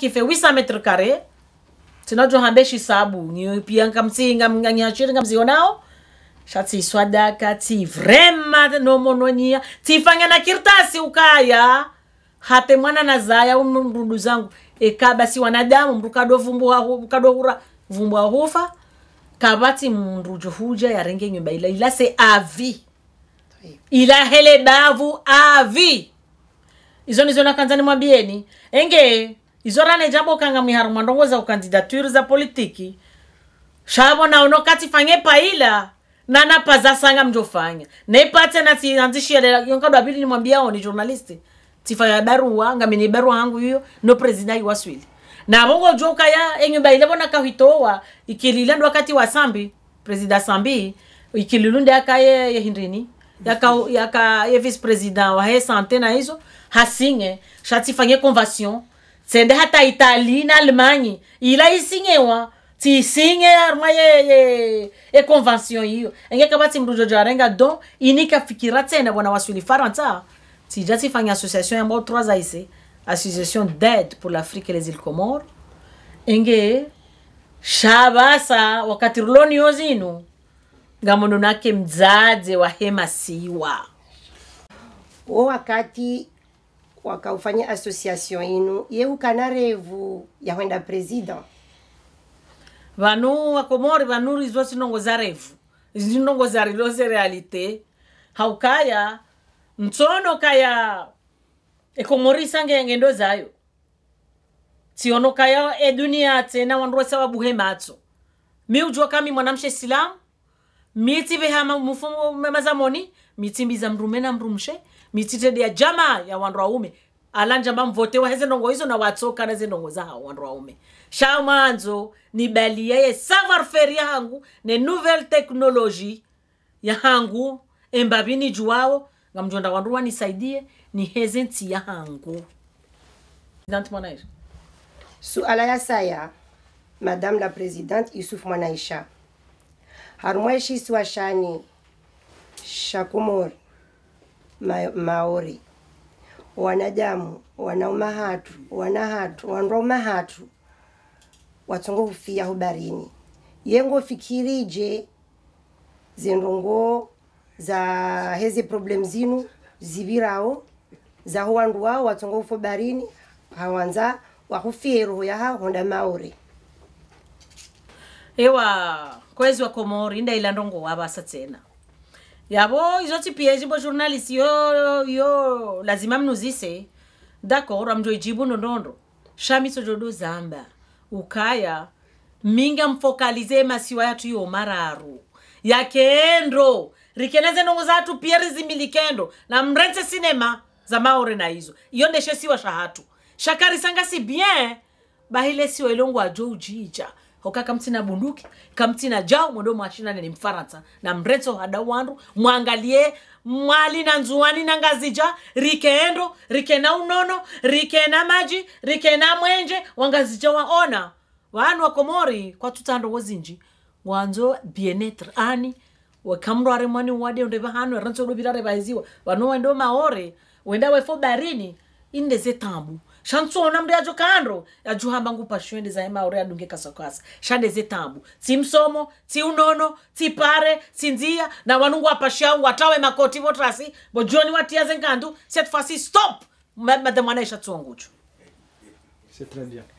qui fait 800 mètres carrés si, un peu de tinotohambe chisabu ngipiyanga mtsinga ngiyachiringa mzionao shatsiswa daka tivrema nomononyia tifanya na kirtasi ukaya hape mwana na zaya umndudu zangu ekaba si wanadamu mndu kadovumbua kadohura vumbua hufa kabati huja ya renge nyumba ila ila se avi ila hele bavu avi izo nizo nakanza nimwambieni enge izo jabo kanga miharu mandongo za kukandidaturi za politiki shabo na shavo naono katifange paila nanapazasanga mjofanya neipate natinanzishiyelela yonka nimwambiao ni mwambia o ni journalist tifaya barua ngamene barua hangu hiyo no wa swili na mungo joka ya enyumba ile na kahwitowa ikilila ndo wakati wa sambi presida sambi ikililunde ye yehindrini yaka yaka ye vice president wa he sante na hizo hasinge shatifanye convention sende hata itali na alemanha ila isinyewa tisinye arma ye, ye, ye convention hiyo engekaba timrujojoarenga don inikafikira tsene bona wasulifara ntsa tija tifanya association ambao trois aic association d'aide pour l'afrique et les îles comores enge shabasa wakati ruloni yo zinu ngamununake mdzadze wa hemasiwa wo wakati wakaufanya association inu yeukana revu yahwenda president vanu wakomori vanurizwa sinongo za revu zinongo za rilose realite haukaya ntsono kaya ekomorisa ngengendo zayo tionokaya edunia tsena wandu wasa wabuhe matso mi ujua kami mwanamshe silamu mitsi vehama mufumo mazamoni mitsimbiza mrume na mrumshe mitsitede ya jama ya wandu waume ala njamba mvotewa heze ndongo hizo na watsoka na zendongo za hao wandu waume sha mwanzo nibalia ye savoir faire ya ne nouvelle technologie ya hangu embavi ni juao ngamjonda wandu wanisaidie ni heze nti ya hangu Mwanaisha. Sous Alaya Saya, Madame la Présidente Issouf Mwanaisha harumweshisi wa shani shakumori ma, maori wanajamu wanauma hatu wana hatu wanroma hatu watsongo hufia hubarini yengo fikirije zendongo za hezi problem zinu zivirao za huwandu wao watsongo barini hawanza wakufie roho yaha honda maori ewa kwezi wa komori indaila ndongo wabasa tsena yabo izo tipia jibo journalist yo yo lazima mnuzise dakora mjo ijibu e ndondondo shamiso jodo zamba ukaya minga mfokalize masiwa yatu yo mararu yakendo rikeneze ndongo zatu pia rizimilikendo na mrense sinema za maore na izo iyo ndeshe siwa shahatu sanga si bien bahile siwa ilongo ajo ujija hoka kamtina bunduki kamtina jao mwendo mwashina ni mfaransa na mbreto hada wandu mwangalie mwali na nzuwani na ngazija rikeendo rikena unono rikena maji rikena mwenje wangazija waona wanu wakomori kwa tutando wazinji wanzo bienetre ani wakamrware mwani wade onde hanu ranzo reba bahiziwa wanu wendo maore wenda wefo barini indeze tambu shantsuona mndu yacho kando yajuhamba ngupa shwende zaema ore adunge kasakasa shande zetambu tsimsomo tsiunono tsipare tsinziya na wanungu apashangu atawe makoti votrasi bojoni watia zengandu setfasi stop madamwana ishatsuongucho C'est très bien.